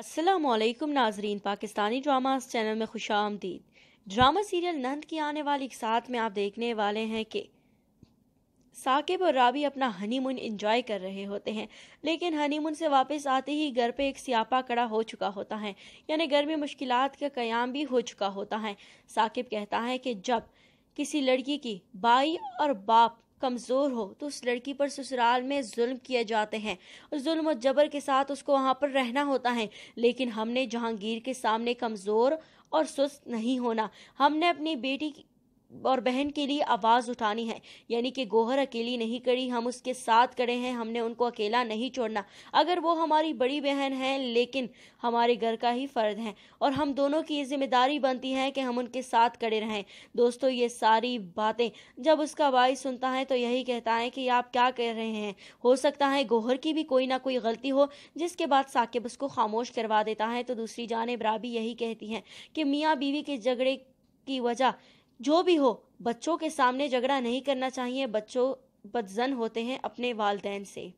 असलम नाजरीन Pakistani dramas channel में खुश आमदीद ड्रामा सीरियल नंद की आने वाली साथ में आप देखने वाले हैं कि साकिब और राबी अपना हनीमून एंजॉय कर रहे होते हैं लेकिन हनीमून से वापस आते ही घर पे एक सियापा कड़ा हो चुका होता है यानी घर में मुश्किल का क्याम भी हो चुका होता है साकिब कहता है कि जब किसी लड़की की बाई और बाप कमज़ोर हो तो उस लड़की पर ससुराल में जुल्म किए जाते हैं और जुल्म और जबर के साथ उसको वहाँ पर रहना होता है लेकिन हमने जहांगीर के सामने कमज़ोर और सुस्त नहीं होना हमने अपनी बेटी और बहन के लिए आवाज़ उठानी है यानी कि गोहर अकेली नहीं करी हम उसके साथ खड़े हैं हमने उनको अकेला नहीं छोड़ना अगर वो हमारी बड़ी बहन है लेकिन हमारे घर का ही फ़र्द है और हम दोनों की ये जिम्मेदारी बनती है कि हम उनके साथ खड़े रहें दोस्तों ये सारी बातें जब उसका भाई सुनता है तो यही कहता है कि आप क्या कह रहे हैं हो सकता है गोहर की भी कोई ना कोई गलती हो जिसके बाद साकिब उसको खामोश करवा देता है तो दूसरी जानब राबी यही कहती है कि मियाँ बीवी के झगड़े की वजह जो भी हो बच्चों के सामने झगड़ा नहीं करना चाहिए बच्चों बदजन होते हैं अपने वालदेन से